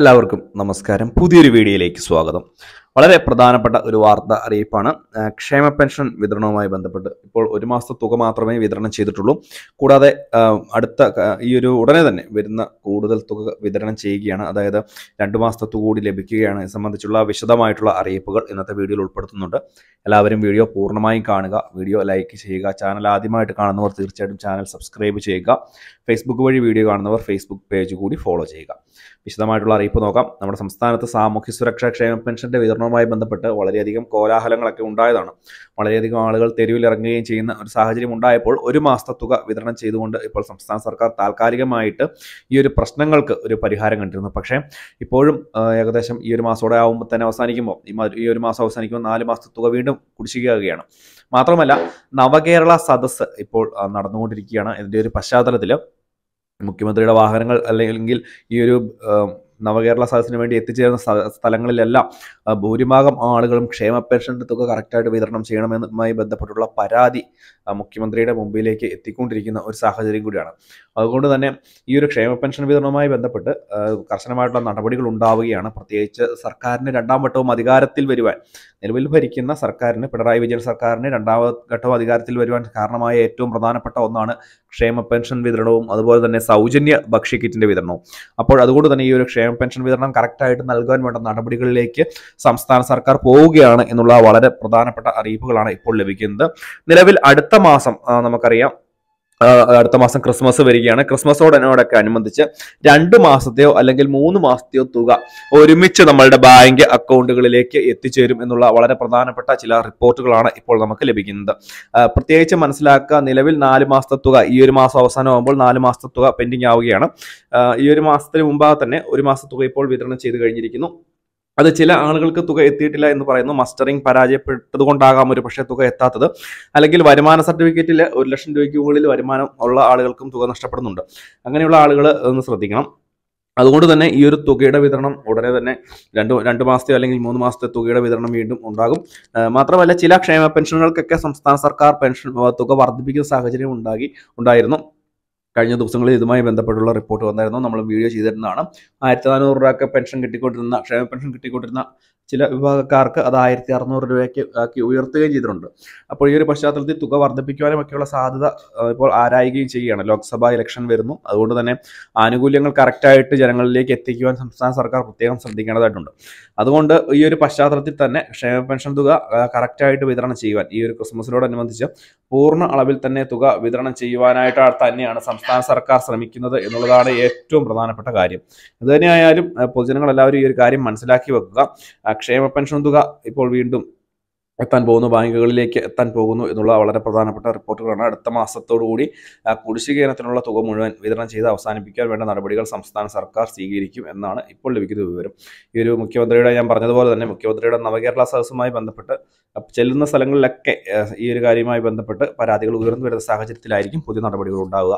എല്ലാവർക്കും നമസ്കാരം പുതിയൊരു വീഡിയോയിലേക്ക് സ്വാഗതം വളരെ പ്രധാനപ്പെട്ട ഒരു വാർത്ത അറിയിപ്പാണ് ക്ഷേമ പെൻഷൻ വിതരണവുമായി ബന്ധപ്പെട്ട് ഇപ്പോൾ ഒരു മാസത്തെ തുക മാത്രമേ വിതരണം ചെയ്തിട്ടുള്ളൂ കൂടാതെ അടുത്ത ഈ ഒരു ഉടനെ തന്നെ വരുന്ന കൂടുതൽ തുക വിതരണം ചെയ്യുകയാണ് അതായത് രണ്ട് മാസത്തെ തുക കൂടി ലഭിക്കുകയാണ് സംബന്ധിച്ചുള്ള വിശദമായിട്ടുള്ള അറിയിപ്പുകൾ ഇന്നത്തെ വീഡിയോയിൽ ഉൾപ്പെടുത്തുന്നുണ്ട് എല്ലാവരും വീഡിയോ പൂർണ്ണമായും കാണുക വീഡിയോ ലൈക്ക് ചെയ്യുക ചാനൽ ആദ്യമായിട്ട് കാണുന്നവർ തീർച്ചയായിട്ടും ചാനൽ സബ്സ്ക്രൈബ് ചെയ്യുക ഫേസ്ബുക്ക് വഴി വീഡിയോ കാണുന്നവർ ഫേസ്ബുക്ക് പേജ് കൂടി ഫോളോ ചെയ്യുക വിശദമായിട്ടുള്ള അറിയിപ്പ് നോക്കാം നമ്മുടെ സംസ്ഥാനത്ത് സാമൂഹ്യ സുരക്ഷാ ക്ഷേമ പെൻഷന്റെ വിതരണവുമായി ബന്ധപ്പെട്ട് വളരെയധികം കോലാഹലങ്ങളൊക്കെ ഉണ്ടായതാണ് വളരെയധികം ആളുകൾ തെരുവിലിറങ്ങുകയും ചെയ്യുന്ന ഒരു സാഹചര്യം ഉണ്ടായപ്പോൾ ഒരു മാസത്തെ തുക വിതരണം ചെയ്തുകൊണ്ട് ഇപ്പോൾ സംസ്ഥാന സർക്കാർ താൽക്കാലികമായിട്ട് ഈ ഒരു പ്രശ്നങ്ങൾക്ക് ഒരു പരിഹാരം കണ്ടിരുന്നു പക്ഷേ ഇപ്പോഴും ഏകദേശം ഈ ഒരു മാസത്തോടെ ആവുമ്പോൾ തന്നെ അവസാനിക്കുമ്പോൾ ഈ ഒരു മാസം അവസാനിക്കുമ്പോൾ നാല് മാസത്തെ തുക വീണ്ടും കുടിശ്ശിക്കുകയാണ് മാത്രമല്ല നവകേരള സദസ്സ് ഇപ്പോൾ നടന്നുകൊണ്ടിരിക്കുകയാണ് ഇതിൻ്റെ ഒരു പശ്ചാത്തലത്തിൽ മുഖ്യമന്ത്രിയുടെ വാഹനങ്ങൾ അല്ലെങ്കിൽ ഈ ഒരു നവകേരള സദസ്സിന് വേണ്ടി എത്തിച്ചേരുന്ന സ്ഥലങ്ങളിലെല്ലാം ഭൂരിഭാഗം ആളുകളും ക്ഷേമ പെൻഷൻ തുക കറക്റ്റായിട്ട് വിതരണം ചെയ്യണമെന്നുമായി ബന്ധപ്പെട്ടുള്ള പരാതി മുഖ്യമന്ത്രിയുടെ മുമ്പിലേക്ക് എത്തിക്കൊണ്ടിരിക്കുന്ന ഒരു സാഹചര്യം കൂടിയാണ് അതുകൊണ്ട് തന്നെ ഈ ഒരു ക്ഷേമ പെൻഷൻ വിതരണവുമായി ബന്ധപ്പെട്ട് കർശനമായിട്ടുള്ള നടപടികൾ ഉണ്ടാവുകയാണ് പ്രത്യേകിച്ച് സർക്കാരിന് രണ്ടാം വട്ടവും അധികാരത്തിൽ വരുവാൻ നിലവിൽ ഭരിക്കുന്ന സർക്കാരിന് പിണറായി വിജയൻ സർക്കാരിന് രണ്ടാം ഘട്ടവും അധികാരത്തിൽ വരുവാൻ കാരണമായ ഏറ്റവും പ്രധാനപ്പെട്ട ഒന്നാണ് ക്ഷേമ പെൻഷൻ വിതരണവും അതുപോലെ തന്നെ സൗജന്യ കിറ്റിന്റെ വിതരണവും അപ്പോൾ അതുകൊണ്ട് തന്നെ ഈ ഒരു ക്ഷേമ ക്ഷേമ പെൻഷൻ വിതരണം കറക്റ്റായിട്ട് നൽകാൻ വേണ്ട നടപടികളിലേക്ക് സംസ്ഥാന സർക്കാർ പോവുകയാണ് എന്നുള്ള വളരെ പ്രധാനപ്പെട്ട അറിയിപ്പുകളാണ് ഇപ്പോൾ ലഭിക്കുന്നത് നിലവിൽ അടുത്ത മാസം നമുക്കറിയാം അടുത്ത മാസം ക്രിസ്മസ് വരികയാണ് ക്രിസ്മസോടനോടൊക്കെ അനുബന്ധിച്ച് രണ്ട് മാസത്തെയോ അല്ലെങ്കിൽ മൂന്ന് മാസത്തെയോ തുക ഒരുമിച്ച് നമ്മളുടെ ബാങ്ക് അക്കൗണ്ടുകളിലേക്ക് എത്തിച്ചേരും എന്നുള്ള വളരെ പ്രധാനപ്പെട്ട ചില റിപ്പോർട്ടുകളാണ് ഇപ്പോൾ നമുക്ക് ലഭിക്കുന്നത് പ്രത്യേകിച്ച് മനസ്സിലാക്കുക നിലവിൽ നാല് മാസത്തെ തുക ഈ ഒരു മാസം അവസാനമാകുമ്പോൾ നാല് മാസത്തെ തുക പെൻഡിങ് ആവുകയാണ് ഈ ഒരു മാസത്തിന് മുമ്പാകെ തന്നെ ഒരു മാസത്തെ തുക ഇപ്പോൾ വിതരണം ചെയ്തു കഴിഞ്ഞിരിക്കുന്നു അത് ചില ആളുകൾക്ക് തുക എത്തിയിട്ടില്ല എന്ന് പറയുന്നു മസ്റ്ററിംഗ് പരാജയപ്പെട്ടത് കൊണ്ടാകാം ഒരു പക്ഷേ തുക എത്താത്തത് അല്ലെങ്കിൽ വരുമാന സർട്ടിഫിക്കറ്റിൽ ഒരു ലക്ഷം രൂപയ്ക്ക് മുകളിൽ വരുമാനം ഉള്ള ആളുകൾക്കും തുക നഷ്ടപ്പെടുന്നുണ്ട് അങ്ങനെയുള്ള ആളുകൾ ഒന്ന് ശ്രദ്ധിക്കണം അതുകൊണ്ട് തന്നെ ഈ ഒരു തുകയുടെ വിതരണം ഉടനെ തന്നെ രണ്ട് രണ്ട് മാസത്തെ അല്ലെങ്കിൽ മൂന്ന് മാസത്തെ തുകയുടെ വിതരണം വീണ്ടും ഉണ്ടാകും മാത്രമല്ല ചില ക്ഷേമ പെൻഷനുകൾക്കൊക്കെ സംസ്ഥാന സർക്കാർ പെൻഷൻ തുക വർദ്ധിപ്പിക്കുന്ന സാഹചര്യം ഉണ്ടാകി ഉണ്ടായിരുന്നു കഴിഞ്ഞ ദിവസങ്ങളിൽ ഇതുമായി ബന്ധപ്പെട്ടുള്ള റിപ്പോർട്ട് വന്നായിരുന്നു നമ്മൾ വീഡിയോ ചെയ്തിരുന്നതാണ് ആയിരത്തി നാനൂറ് രൂപയൊക്കെ പെൻഷൻ കിട്ടിക്കൊണ്ടിരുന്ന ക്ഷേമ പെൻഷൻ കിട്ടിക്കൊണ്ടിരുന്ന ചില വിഭാഗക്കാർക്ക് അത് ആയിരത്തി അറുന്നൂറ് രൂപയ്ക്ക് ആക്കി ഉയർത്തുകയും ചെയ്തിട്ടുണ്ട് അപ്പോൾ ഈ ഒരു പശ്ചാത്തലത്തിൽ തുക വർദ്ധിപ്പിക്കുവാനും ഒക്കെയുള്ള സാധ്യത ഇപ്പോൾ ആരായുകയും ചെയ്യുകയാണ് ലോക്സഭാ ഇലക്ഷൻ വരുന്നു അതുകൊണ്ട് തന്നെ ആനുകൂല്യങ്ങൾ കറക്റ്റായിട്ട് ജനങ്ങളിലേക്ക് എത്തിക്കുവാൻ സംസ്ഥാന സർക്കാർ പ്രത്യേകം ശ്രദ്ധിക്കേണ്ടതായിട്ടുണ്ട് അതുകൊണ്ട് ഈ ഒരു പശ്ചാത്തലത്തിൽ തന്നെ ക്ഷേമ പെൻഷൻ തുക കറക്റ്റായിട്ട് വിതരണം ചെയ്യുവാൻ ഈ ഒരു ക്രിസ്മസിനോടനുബന്ധിച്ച് പൂർണ്ണ അളവിൽ തന്നെ തുക വിതരണം ചെയ്യുവാനായിട്ട് തന്നെയാണ് സംസ്ഥാന സർക്കാർ ശ്രമിക്കുന്നത് എന്നുള്ളതാണ് ഏറ്റവും പ്രധാനപ്പെട്ട കാര്യം അതുതന്നെയായാലും പൊതുജനങ്ങൾ എല്ലാവരും ഈ ഒരു കാര്യം മനസ്സിലാക്കി വെക്കുക ക്ഷേമ പെൻഷൻ തുക ഇപ്പോൾ വീണ്ടും എത്താൻ പോകുന്നു ബാങ്കുകളിലേക്ക് എത്താൻ പോകുന്നു എന്നുള്ള വളരെ പ്രധാനപ്പെട്ട റിപ്പോർട്ടുകളാണ് അടുത്ത മാസത്തോടുകൂടി കുടിശ്ശികേനത്തിനുള്ള തുക മുഴുവൻ വിതരണം ചെയ്ത് അവസാനിപ്പിക്കാൻ വേണ്ട നടപടികൾ സംസ്ഥാന സർക്കാർ സ്വീകരിക്കും എന്നാണ് ഇപ്പോൾ ലഭിക്കുന്ന വിവരം ഈ ഒരു മുഖ്യമന്ത്രിയുടെ ഞാൻ പറഞ്ഞതുപോലെ തന്നെ മുഖ്യമന്ത്രിയുടെ നവകേരള സദസ്സുമായി ബന്ധപ്പെട്ട് ചെല്ലുന്ന സ്ഥലങ്ങളിലൊക്കെ ഈ ഒരു കാര്യവുമായി ബന്ധപ്പെട്ട് പരാതികൾ ഉയർന്നു വരുന്ന സാഹചര്യത്തിലായിരിക്കും പുതിയ നടപടികൾ ഉണ്ടാവുക